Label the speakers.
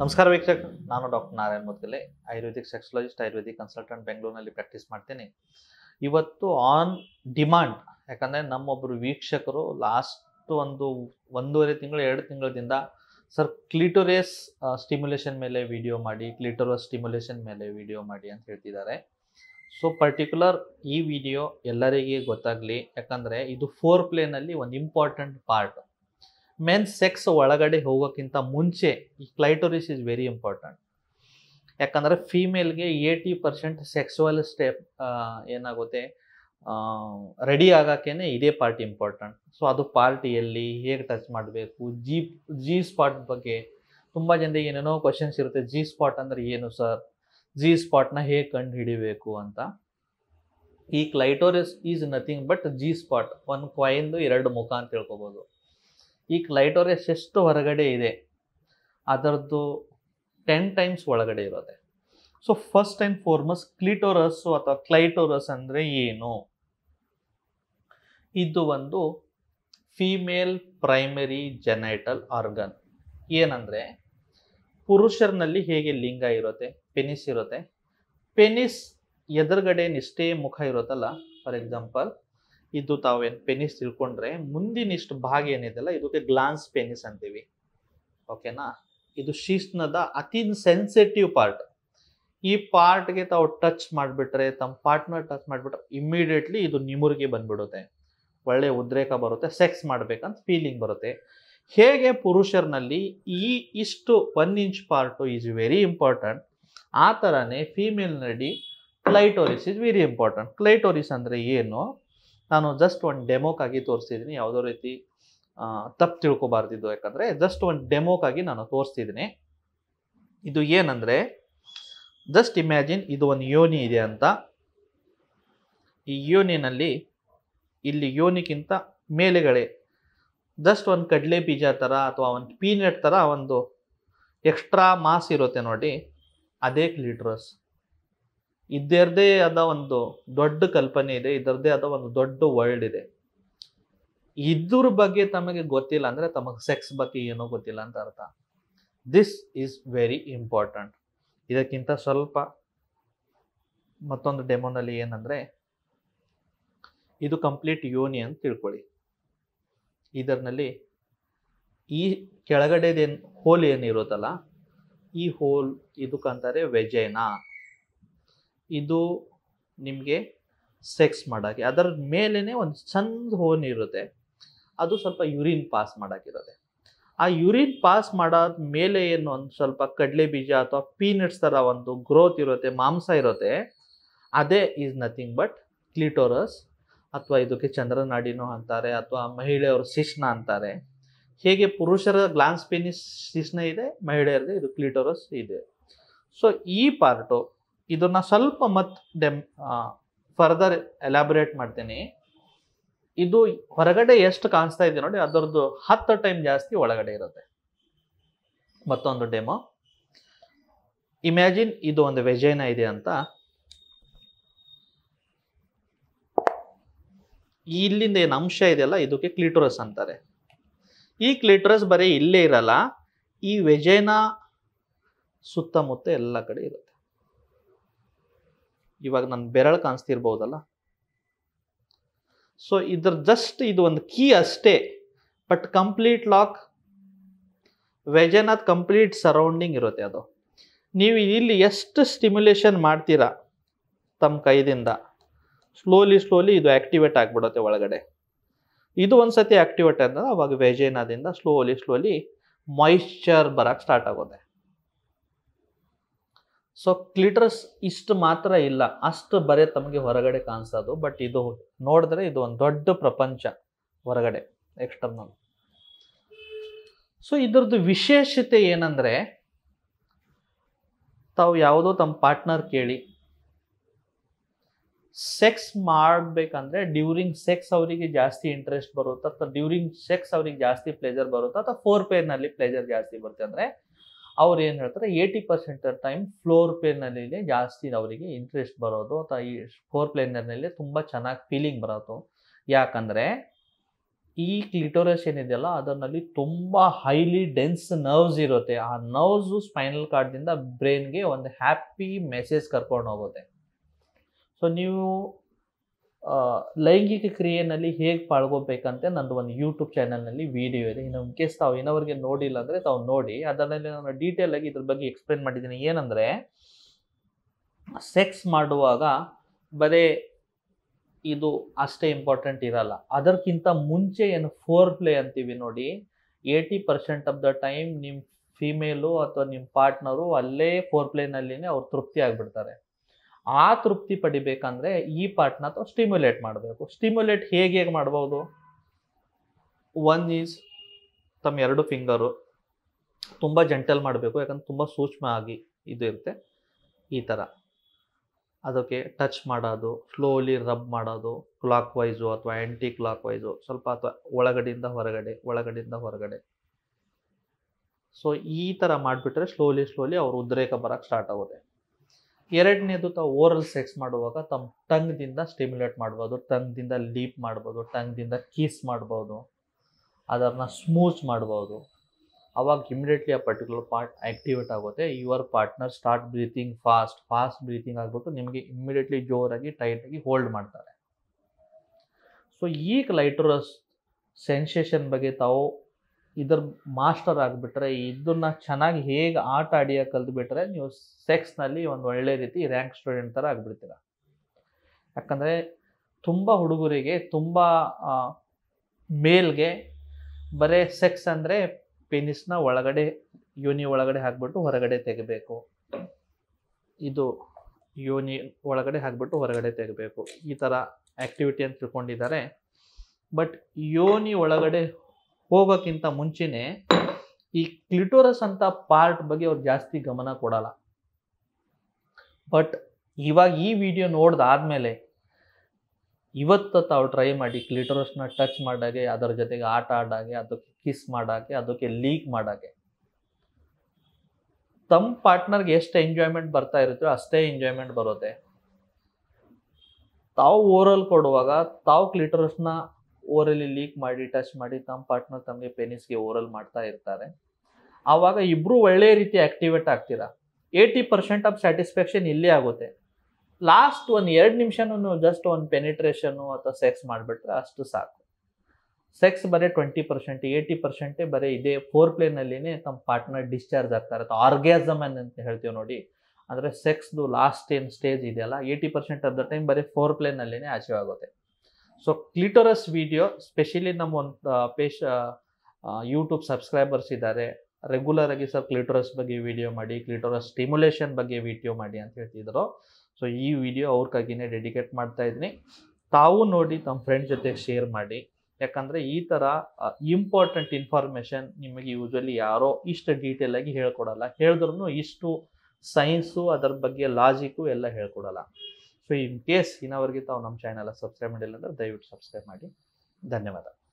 Speaker 1: ನಮಸ್ಕಾರ ವೀಕ್ಷಕ ನಾನು ಡಾಕ್ಟರ್ ನಾರಾಯಣ್ ಮೊದಲೇ ಆಯುರ್ವೇದಿಕ್ ಸೆಕ್ಸಲಜಿಸ್ಟ್ ಆಯುರ್ವೇದಿಕ್ ಕನ್ಸಲ್ಟೆಂಟ್ ಬೆಂಗಳೂರಿನಲ್ಲಿ ಪ್ರಾಕ್ಟೀಸ್ ಮಾಡ್ತೀನಿ ಇವತ್ತು ಆನ್ ಡಿಮ್ಯಾಂಡ್ ಯಾಕಂದರೆ ನಮ್ಮೊಬ್ಬರು ವೀಕ್ಷಕರು ಲಾಸ್ಟ್ ಒಂದು ಒಂದೂವರೆ ತಿಂಗಳು ಎರಡು ತಿಂಗಳದಿಂದ ಸರ್ ಕ್ಲಿಟೋರೇಸ್ ಸ್ಟಿಮ್ಯುಲೇಷನ್ ಮೇಲೆ ವಿಡಿಯೋ ಮಾಡಿ ಕ್ಲಿಟೋರಸ್ ಸ್ಟಿಮ್ಯುಲೇಷನ್ ಮೇಲೆ ವಿಡಿಯೋ ಮಾಡಿ ಅಂತ ಹೇಳ್ತಿದ್ದಾರೆ ಸೊ ಪರ್ಟಿಕ್ಯುಲರ್ ಈ ವಿಡಿಯೋ ಎಲ್ಲರಿಗೆ ಗೊತ್ತಾಗಲಿ ಯಾಕಂದರೆ ಇದು ಫೋರ್ ಪ್ಲೇನಲ್ಲಿ ಒಂದು ಇಂಪಾರ್ಟೆಂಟ್ ಪಾರ್ಟ್ ಮೆನ್ ಸೆಕ್ಸ್ ಒಳಗಡೆ ಹೋಗೋಕ್ಕಿಂತ ಮುಂಚೆ ಈ ಕ್ಲೈಟೋರಿಸ್ ಇಸ್ ವೆರಿ ಇಂಪಾರ್ಟೆಂಟ್ ಯಾಕಂದರೆ ಫೀಮೇಲ್ಗೆ ಏಯ್ಟಿ ಪರ್ಸೆಂಟ್ ಸೆಕ್ಸುವಲ್ ಸ್ಟೆಪ್ ಏನಾಗುತ್ತೆ ರೆಡಿ ಆಗೋಕ್ಕೇನೆ ಇದೇ ಪಾರ್ಟ್ ಇಂಪಾರ್ಟೆಂಟ್ ಸೊ ಅದು ಪಾರ್ಟಿಯಲ್ಲಿ ಹೇಗೆ ಟಚ್ ಮಾಡಬೇಕು ಜಿ ಜಿ ಸ್ಪಾಟ್ ಬಗ್ಗೆ ತುಂಬ ಜನರಿಗೆ ಏನೇನೋ ಕ್ವಶನ್ಸ್ ಇರುತ್ತೆ ಜಿ ಸ್ಪಾಟ್ ಅಂದರೆ ಏನು ಸರ್ ಜಿ ಸ್ಪಾಟ್ನ ಹೇಗೆ ಕಂಡು ಹಿಡಿಬೇಕು ಅಂತ ಈ clitoris is nothing but G spot ಒಂದು ಕ್ವಾಯಿಂದು ಎರಡು ಮುಖ ಅಂತ ಹೇಳ್ಕೊಬೋದು ಈ ಕ್ಲೈಟೋರಿಯಸ್ ಎಷ್ಟು ಹೊರಗಡೆ ಇದೆ ಅದರದ್ದು ಟೆನ್ ಟೈಮ್ಸ್ ಒಳಗಡೆ ಇರುತ್ತೆ ಸೊ ಫಸ್ಟ್ ಟೈಮ್ ಫೋರ್ಮಸ್ ಕ್ಲಿಟೋರಸ್ ಅಥವಾ ಕ್ಲೈಟೋರಸ್ ಅಂದರೆ ಏನು ಇದು ಒಂದು ಫೀಮೇಲ್ ಪ್ರೈಮರಿ ಜೆನೈಟಲ್ ಆರ್ಗನ್ ಏನಂದರೆ ಪುರುಷರಲ್ಲಿ ಹೇಗೆ ಲಿಂಗ ಇರುತ್ತೆ ಪೆನಿಸ್ ಇರುತ್ತೆ ಪೆನಿಸ್ ಎದುರುಗಡೆ ನಿಷ್ಠೇ ಮುಖ ಇರುತ್ತಲ್ಲ ಫಾರ್ ಎಕ್ಸಾಂಪಲ್ ಇದು ತಾವೇನು ಪೆನಿಸ್ ತಿಳ್ಕೊಂಡ್ರೆ ಮುಂದಿನ ಇಷ್ಟು ಭಾಗ ಏನಿದೆಲ್ಲ ಇದಕ್ಕೆ ಗ್ಲಾನ್ಸ್ ಪೆನಿಸ್ ಅಂತೀವಿ ಓಕೆನಾ ಇದು ಶಿಸ್ನದ ಅತಿ ಸೆನ್ಸಿಟಿವ್ ಪಾರ್ಟ್ ಈ ಪಾರ್ಟ್ಗೆ ತಾವು ಟಚ್ ಮಾಡಿಬಿಟ್ರೆ ತಮ್ಮ ಪಾರ್ಟ್ನರ್ ಟಚ್ ಮಾಡಿಬಿಟ್ರೆ ಇಮ್ಮಿಡಿಯೇಟ್ಲಿ ಇದು ನಿಮುರಿಗೆ ಬಂದ್ಬಿಡುತ್ತೆ ಒಳ್ಳೆ ಉದ್ರೇಕ ಬರುತ್ತೆ ಸೆಕ್ಸ್ ಮಾಡ್ಬೇಕಂತ ಫೀಲಿಂಗ್ ಬರುತ್ತೆ ಹೇಗೆ ಪುರುಷರಲ್ಲಿ ಈ ಇಷ್ಟು one inch part is very important ಆ ಥರನೇ ಫೀಮೇಲ್ನಡಿ clitoris is very important clitoris ಅಂದರೆ ಏನು ನಾನು ಜಸ್ಟ್ ಒಂದು ಡೆಮೋಕ್ಕಾಗಿ ತೋರಿಸ್ತಿದ್ದೀನಿ ಯಾವುದೋ ರೀತಿ ತಪ್ಪು ತಿಳ್ಕೊಬಾರ್ದಿದ್ದು ಯಾಕಂದರೆ ಜಸ್ಟ್ ಒಂದು ಡೆಮೋಕ್ಕಾಗಿ ನಾನು ತೋರಿಸ್ತಿದ್ದೀನಿ ಇದು ಏನಂದರೆ ಜಸ್ಟ್ ಇಮ್ಯಾಜಿನ್ ಇದು ಒಂದು ಯೋನಿ ಇದೆ ಅಂತ ಈ ಯೋನಿನಲ್ಲಿ ಇಲ್ಲಿ ಯೋನಿಗಿಂತ ಮೇಲೆಗಳೇ ಜಸ್ಟ್ ಒಂದು ಕಡಲೆ ಬೀಜ ಥರ ಅಥವಾ ಒಂದು ಪೀನಟ್ ಥರ ಒಂದು ಎಕ್ಸ್ಟ್ರಾ ಮಾಸ್ ಇರುತ್ತೆ ನೋಡಿ ಅದೇ ಕ್ಲೀಟ್ರಸ್ ಇದರದೇ ಆದ ಒಂದು ದೊಡ್ಡ ಕಲ್ಪನೆ ಇದೆ ಇದರದೇ ಆದ ಒಂದು ದೊಡ್ಡ ವರ್ಲ್ಡ್ ಇದೆ ಇದ್ರ ಬಗ್ಗೆ ತಮಗೆ ಗೊತ್ತಿಲ್ಲ ಅಂದರೆ ತಮಗೆ ಸೆಕ್ಸ್ ಬಗ್ಗೆ ಏನೋ ಗೊತ್ತಿಲ್ಲ ಅಂತ ಅರ್ಥ ದಿಸ್ ಈಸ್ ವೆರಿ ಇಂಪಾರ್ಟೆಂಟ್ ಇದಕ್ಕಿಂತ ಸ್ವಲ್ಪ ಮತ್ತೊಂದು ಡೆಮೋನಲ್ಲಿ ಏನಂದರೆ ಇದು ಕಂಪ್ಲೀಟ್ ಯೋನಿ ಅಂತ ತಿಳ್ಕೊಳ್ಳಿ ಇದರಲ್ಲಿ ಈ ಕೆಳಗಡೆದೇನು ಹೋಲ್ ಏನಿರುತ್ತಲ್ಲ ಈ ಹೋಲ್ ಇದಕ್ಕಂತಾರೆ ವೆಜೇನಾ ಇದು ನಿಮಗೆ ಸೆಕ್ಸ್ ಮಾಡೋಕ್ಕೆ ಅದರ ಮೇಲೇ ಒಂದು ಚಂದ ಹೋನ್ ಇರುತ್ತೆ ಅದು ಸ್ವಲ್ಪ ಯೂರಿನ್ ಪಾಸ್ ಮಾಡೋಕ್ಕಿರುತ್ತೆ ಆ ಯೂರಿನ್ ಪಾಸ್ ಮಾಡೋದ ಮೇಲೆ ಏನು ಒಂದು ಸ್ವಲ್ಪ ಕಡಲೆ ಬೀಜ ಅಥವಾ ಪೀನಟ್ಸ್ ಥರ ಒಂದು ಗ್ರೋತ್ ಇರುತ್ತೆ ಮಾಂಸ ಇರುತ್ತೆ ಅದೇ ಈಸ್ ನಥಿಂಗ್ ಬಟ್ ಕ್ಲಿಟೋರಸ್ ಅಥವಾ ಇದಕ್ಕೆ ಚಂದ್ರನಾಡಿನೋ ಅಂತಾರೆ ಅಥವಾ ಮಹಿಳೆಯವರು ಶಿಶ್ನ ಅಂತಾರೆ ಹೇಗೆ ಪುರುಷರ ಗ್ಲಾನ್ಸ್ ಪೆನಿಸ್ ಶಿಶ್ನ ಇದೆ ಮಹಿಳೆಯರದು ಇದು ಕ್ಲಿಟೋರಸ್ ಇದೆ ಸೊ ಈ ಪಾರ್ಟು ಇದನ್ನ ಸ್ವಲ್ಪ ಮತ್ ಡೆಮ್ ಫರ್ದರ್ ಎಲಾಬೊರೇಟ್ ಮಾಡ್ತೀನಿ ಇದು ಹೊರಗಡೆ ಎಷ್ಟು ಕಾಣಿಸ್ತಾ ಇದೆ ನೋಡಿ ಅದರದ್ದು ಹತ್ತು ಟೈಮ್ ಜಾಸ್ತಿ ಒಳಗಡೆ ಇರುತ್ತೆ ಮತ್ತೊಂದು ಡೆಮೋ ಇಮ್ಯಾಜಿನ್ ಇದು ಒಂದು ವೆಜೈನ ಇದೆ ಅಂತ ಇಲ್ಲಿಂದ ಏನು ಅಂಶ ಇದೆಯಲ್ಲ ಇದಕ್ಕೆ ಕ್ಲಿಟೋರಸ್ ಅಂತಾರೆ ಈ ಕ್ಲಿಟೋರಸ್ ಬರೀ ಇಲ್ಲೇ ಇರಲ್ಲ ಈ ವೆಜೈನ ಸುತ್ತಮುತ್ತ ಎಲ್ಲ ಕಡೆ ಇರುತ್ತೆ ಇವಾಗ ನನ್ನ ಬೆರಳು ಕಾಣಿಸ್ತಿರ್ಬೋದಲ್ಲ ಸೊ ಇದ್ರ ಜಸ್ಟ್ ಇದು ಒಂದು ಕೀ ಅಷ್ಟೇ but complete lock vagina complete surrounding ಇರುತ್ತೆ ಅದು ನೀವು ಇಲ್ಲಿ ಎಷ್ಟು ಸ್ಟಿಮ್ಯುಲೇಷನ್ ಮಾಡ್ತೀರಾ ತಮ್ಮ ಕೈದಿಂದ ಸ್ಲೋಲಿ ಸ್ಲೋಲಿ ಇದು ಆಕ್ಟಿವೇಟ್ ಆಗಿಬಿಡುತ್ತೆ ಒಳಗಡೆ ಇದು ಒಂದು ಸತಿ ಆ್ಯಕ್ಟಿವೇಟ್ ಅವಾಗ ವೆಜೇನಾದಿಂದ ಸ್ಲೋಲಿ ಸ್ಲೋಲಿ ಮಾಯಿಶ್ಚರ್ ಬರಕ್ಕೆ ಸ್ಟಾರ್ಟ್ ಆಗುತ್ತೆ ಸೊ ಕ್ಲಿಟ್ರಸ್ ಇಷ್ಟು ಮಾತ್ರ ಇಲ್ಲ ಅಷ್ಟು ಬರೀ ತಮಗೆ ಹೊರಗಡೆ ಕಾಣಿಸೋದು ಬಟ್ ಇದು ನೋಡಿದ್ರೆ ಇದು ಒಂದು ದೊಡ್ಡ ಪ್ರಪಂಚ ಹೊರಗಡೆ ಎಕ್ಸ್ಟರ್ನಲ್ ಸೊ ಇದರದ್ದು ವಿಶೇಷತೆ ಏನಂದರೆ ತಾವು ಯಾವುದೋ ತಮ್ಮ ಪಾರ್ಟ್ನರ್ ಕೇಳಿ ಸೆಕ್ಸ್ ಮಾಡಬೇಕಂದ್ರೆ ಡ್ಯೂರಿಂಗ್ ಸೆಕ್ಸ್ ಅವರಿಗೆ ಜಾಸ್ತಿ ಇಂಟ್ರೆಸ್ಟ್ ಬರುತ್ತಾ ಅಥವಾ ಡ್ಯೂರಿಂಗ್ ಸೆಕ್ಸ್ ಅವರಿಗೆ ಜಾಸ್ತಿ ಪ್ಲೇಜರ್ ಬರುತ್ತಾ ಅಥವಾ ಫೋರ್ ಪೇರ್ನಲ್ಲಿ ಪ್ಲೇಜರ್ ಜಾಸ್ತಿ ಬರುತ್ತೆ ಅಂದರೆ ಅವ್ರು ಏನು ಹೇಳ್ತಾರೆ ಏಯ್ಟಿ ಪರ್ಸೆಂಟ್ ಟೈಮ್ ಫ್ಲೋರ್ ಪ್ಲೇನಲ್ಲೇ ಜಾಸ್ತಿ ಅವರಿಗೆ ಇಂಟ್ರೆಸ್ಟ್ ಬರೋದು ಅಥವಾ ಈ ಫ್ಲೋರ್ ನಲ್ಲಿ ತುಂಬ ಚೆನ್ನಾಗಿ ಫೀಲಿಂಗ್ ಬರೋದು ಯಾಕಂದರೆ ಈ ಕ್ಲಿಟೋರಸ್ ಏನಿದೆಯಲ್ಲ ಅದರಲ್ಲಿ ತುಂಬ ಹೈಲಿ ಡೆನ್ಸ್ ನರ್ವ್ಸ್ ಇರುತ್ತೆ ಆ ನರ್ವ್ಸು ಸ್ಪೈನಲ್ ಕಾರ್ಡ್ದಿಂದ ಬ್ರೈನ್ಗೆ ಒಂದು ಹ್ಯಾಪಿ ಮೆಸೇಜ್ ಕರ್ಕೊಂಡು ಹೋಗುತ್ತೆ ಸೊ ನೀವು ಲೈಂಗಿಕ ಕ್ರಿಯೆಯಲ್ಲಿ ಹೇಗೆ ಪಾಲ್ಗೊಳ್ಬೇಕಂತೆ ನಂದು ಒಂದು ಯೂಟ್ಯೂಬ್ ಚಾನಲ್ನಲ್ಲಿ ವಿಡಿಯೋ ಇದೆ ಇನ್ನು ಇನ್ ಕೇಸ್ ತಾವು ಇನ್ನವರಿಗೆ ನೋಡಿಲ್ಲ ಅಂದರೆ ತಾವು ನೋಡಿ ಅದರಲ್ಲಿ ನಾನು ಡೀಟೇಲ್ ಆಗಿ ಇದ್ರ ಬಗ್ಗೆ ಎಕ್ಸ್ಪ್ಲೇನ್ ಮಾಡಿದ್ದೀನಿ ಏನಂದರೆ ಸೆಕ್ಸ್ ಮಾಡುವಾಗ ಬರೇ ಇದು ಅಷ್ಟೇ ಇಂಪಾರ್ಟೆಂಟ್ ಇರಲ್ಲ ಅದಕ್ಕಿಂತ ಮುಂಚೆ ಏನು ಫೋರ್ ಪ್ಲೇ ಅಂತೀವಿ ನೋಡಿ eighty percent of the time ನಿಮ್ಮ ಫೀಮೇಲು ಅಥವಾ ನಿಮ್ಮ ಪಾರ್ಟ್ನರು ಅಲ್ಲೇ ಫೋರ್ ಪ್ಲೇನಲ್ಲಿನೇ ಅವ್ರು ತೃಪ್ತಿ ಆಗಿಬಿಡ್ತಾರೆ ಆ ತೃಪ್ತಿ ಪಡಿಬೇಕಂದ್ರೆ ಈ ಪಾರ್ಟ್ನ ಅಥವಾ ಸ್ಟಿಮ್ಯುಲೇಟ್ ಮಾಡಬೇಕು ಸ್ಟಿಮ್ಯುಲೇಟ್ ಹೇಗೆ ಹೇಗೆ ಮಾಡ್ಬೋದು ಒನ್ ಈಸ್ ತಮ್ಮ ಎರಡು ಫಿಂಗರು ತುಂಬ ಜೆಂಟಲ್ ಮಾಡಬೇಕು ಯಾಕಂದ್ರೆ ತುಂಬ ಸೂಕ್ಷ್ಮ ಆಗಿ ಇದು ಇರುತ್ತೆ ಈ ಥರ ಅದಕ್ಕೆ ಟಚ್ ಮಾಡೋದು ಸ್ಲೋಲಿ ರಬ್ ಮಾಡೋದು ಕ್ಲಾಕ್ ವೈಸು ಅಥವಾ ಆ್ಯಂಟಿ ಕ್ಲಾಕ್ ವೈಸು ಸ್ವಲ್ಪ ಅಥವಾ ಒಳಗಡೆಯಿಂದ ಹೊರಗಡೆ ಒಳಗಡೆಯಿಂದ ಹೊರಗಡೆ ಸೊ ಈ ಥರ ಮಾಡಿಬಿಟ್ರೆ ಸ್ಲೋಲಿ ಸ್ಲೋಲಿ ಅವ್ರ ಉದ್ರೇಕ ಬರೋಕ್ಕೆ ಸ್ಟಾರ್ಟ್ ಆಗುತ್ತೆ ಎರಡನೇದು ತಾವು ಓರಲ್ ಸೆಕ್ಸ್ ಮಾಡುವಾಗ ತಮ್ಮ ಟಂಗ್ದಿಂದ ಸ್ಟಿಮ್ಯುಲೇಟ್ ಮಾಡ್ಬೋದು ಟಂಗ್ದಿಂದ ಲೀಪ್ ಮಾಡ್ಬೋದು ಟಂಗ್ದಿಂದ ಕೀಸ್ ಮಾಡ್ಬೋದು ಅದನ್ನು ಸ್ಮೂಚ್ ಮಾಡ್ಬೋದು ಅವಾಗ ಇಮಿಡಿಯೇಟ್ಲಿ ಆ ಪರ್ಟಿಕ್ಯುಲರ್ ಪಾರ್ಟ್ ಆ್ಯಕ್ಟಿವೇಟ್ ಆಗುತ್ತೆ your partner start breathing fast fast breathing ಆಗಿಬಿಟ್ಟು ನಿಮಗೆ ಇಮಿಡಿಯೇಟ್ಲಿ ಜೋರಾಗಿ ಟೈಟಾಗಿ ಹೋಲ್ಡ್ ಮಾಡ್ತಾರೆ ಸೊ ಈಗ ಲೈಟ್ರಸ್ ಸೆನ್ಸೇಷನ್ ಬಗ್ಗೆ ತಾವು ಇದ್ರ ಮಾಸ್ಟರ್ ಆಗಿಬಿಟ್ರೆ ಇದನ್ನ ಚೆನ್ನಾಗಿ ಹೇಗೆ ಆಟ ಆಡಿಯ ಕಲ್ತ್ಬಿಟ್ರೆ ನೀವು ಸೆಕ್ಸ್ನಲ್ಲಿ ಒಂದು ಒಳ್ಳೆ ರೀತಿ ರ್ಯಾಂಕ್ ಸ್ಟೂಡೆಂಟ್ ಥರ ಆಗಿಬಿಡ್ತೀರ ಯಾಕಂದರೆ ತುಂಬ ಹುಡುಗರಿಗೆ ತುಂಬ ಮೇಲ್ಗೆ ಬರೀ ಸೆಕ್ಸ್ ಅಂದರೆ ಪೆನಿಸ್ನ ಒಳಗಡೆ ಯೋನಿ ಒಳಗಡೆ ಹಾಕ್ಬಿಟ್ಟು ಹೊರಗಡೆ ತೆಗಿಬೇಕು ಇದು ಯೋನಿ ಒಳಗಡೆ ಹಾಕ್ಬಿಟ್ಟು ಹೊರಗಡೆ ತೆಗಿಬೇಕು ಈ ಥರ ಆ್ಯಕ್ಟಿವಿಟಿ ಅಂತ ತಿಳ್ಕೊಂಡಿದ್ದಾರೆ ಬಟ್ ಯೋನಿ ಒಳಗಡೆ ಹೋಗೋಕ್ಕಿಂತ ಮುಂಚೆನೆ ಈ ಕ್ಲಿಟೋರಸ್ ಅಂತ ಪಾರ್ಟ್ ಬಗ್ಗೆ ಅವ್ರು ಜಾಸ್ತಿ ಗಮನ ಕೊಡಲ್ಲ ಬಟ್ ಇವಾಗ ಈ ವಿಡಿಯೋ ನೋಡ್ದಾದ್ಮೇಲೆ ಇವತ್ತು ತಾವು ಟ್ರೈ ಮಾಡಿ ಕ್ಲಿಟೋರಸ್ನ ಟಚ್ ಮಾಡಾಗೆ ಅದರ ಜೊತೆಗೆ ಆಟ ಆಡಾಗೆ ಅದಕ್ಕೆ ಕಿಸ್ ಮಾಡಾಕೆ ಅದಕ್ಕೆ ಲೀಕ್ ಮಾಡೋಕ್ಕೆ ತಮ್ಮ ಪಾರ್ಟ್ನರ್ಗೆ ಎಷ್ಟು ಎಂಜಾಯ್ಮೆಂಟ್ ಬರ್ತಾ ಇರುತ್ತೋ ಅಷ್ಟೇ ಎಂಜಾಯ್ಮೆಂಟ್ ಬರುತ್ತೆ ತಾವು ಓರಲ್ ಕೊಡುವಾಗ ತಾವು ಕ್ಲಿಟೋರಸ್ನ ಓರಲ್ಲಿ ಲೀಕ್ ಮಾಡಿ ಟಚ್ ಮಾಡಿ ತಮ್ಮ ಪಾರ್ಟ್ನರ್ ತಮಗೆ ಪೆನಿಸ್ಗೆ ಓರಲ್ ಮಾಡ್ತಾ ಇರ್ತಾರೆ ಆವಾಗ ಇಬ್ಬರು ಒಳ್ಳೆ ರೀತಿ ಆಕ್ಟಿವೇಟ್ ಆಗ್ತೀರಾ ಏಯ್ಟಿ ಪರ್ಸೆಂಟ್ ಆಫ್ ಸ್ಯಾಟಿಸ್ಫ್ಯಾಕ್ಷನ್ ಇಲ್ಲೇ ಆಗುತ್ತೆ ಲಾಸ್ಟ್ ಒಂದು ಎರಡು ನಿಮಿಷನೂ ಜಸ್ಟ್ ಒಂದು ಪೆನಿಟ್ರೇಷನು ಅಥವಾ ಸೆಕ್ಸ್ ಮಾಡಿಬಿಟ್ರೆ ಅಷ್ಟು ಸಾಕು ಸೆಕ್ಸ್ ಬರೀ ಟ್ವೆಂಟಿ ಪರ್ಸೆಂಟ್ ಏಯ್ಟಿ ಪರ್ಸೆಂಟೇ ಬರೀ ಇದೇ ಫೋರ್ ಪ್ಲೇನಲ್ಲಿನೇ ತಮ್ಮ ಪಾರ್ಟ್ನರ್ ಡಿಸ್ಚಾರ್ಜ್ ಆಗ್ತಾರೆ ಅಥವಾ ಆರ್ಗ್ಯಾಸಮ್ ಅಂತ ಹೇಳ್ತೀವಿ ನೋಡಿ ಅಂದರೆ ಸೆಕ್ಸ್ದು ಲಾಸ್ಟ್ ಏನು ಸ್ಟೇಜ್ ಇದೆಯಲ್ಲ eighty percent of the time ಬರೀ ಫೋರ್ ಪ್ಲೇನಲ್ಲಿನೇ ಆಚೆ ಆಗುತ್ತೆ ಸೊ ಕ್ಲಿಟೋರಸ್ ವಿಡಿಯೋ ಸ್ಪೆಷಲಿ ನಮ್ಮ ಒಂದು ಪೇಶ ಯೂಟ್ಯೂಬ್ ಸಬ್ಸ್ಕ್ರೈಬರ್ಸ್ ಇದ್ದಾರೆ ರೆಗ್ಯುಲರ್ ಆಗಿ ಸರ್ ಕ್ಲಿಟೋರಸ್ ಬಗ್ಗೆ ವಿಡಿಯೋ ಮಾಡಿ ಕ್ಲಿಟೋರಸ್ ಸ್ಟಿಮ್ಯುಲೇಷನ್ ಬಗ್ಗೆ ವಿಡಿಯೋ ಮಾಡಿ ಅಂತ ಹೇಳ್ತಿದ್ರು ಸೊ ಈ ವಿಡಿಯೋ ಅವ್ರಿಗಾಗಿನೇ ಡೆಡಿಕೇಟ್ ಮಾಡ್ತಾ ಇದ್ದೀನಿ ತಾವು ನೋಡಿ ತಮ್ಮ ಫ್ರೆಂಡ್ ಜೊತೆ ಶೇರ್ ಮಾಡಿ ಯಾಕಂದರೆ ಈ ಥರ ಇಂಪಾರ್ಟೆಂಟ್ ಇನ್ಫಾರ್ಮೇಷನ್ ನಿಮಗೆ ಯೂಶ್ವಲಿ ಯಾರೋ ಇಷ್ಟು ಡೀಟೇಲ್ ಆಗಿ ಹೇಳ್ಕೊಡಲ್ಲ ಹೇಳಿದ್ರು ಇಷ್ಟು ಸೈನ್ಸು ಅದರ ಬಗ್ಗೆ ಲಾಜಿಕ್ಕು ಎಲ್ಲ ಹೇಳ್ಕೊಡಲ್ಲ ಸೊ ಇನ್ ಕೇಸ್ ಇನ್ನವರೆಗೆ ತಾವು ನಮ್ಮ ಚಾನಲ್ ಸಬ್ಸ್ಕ್ರೈಬ್ ಮಾಡಿಲ್ಲ ಅಂದರೆ ದಯವಿಟ್ಟು ಸಬ್ಸ್ಕ್ರೈಬ್ ಮಾಡಿ ಧನ್ಯವಾದ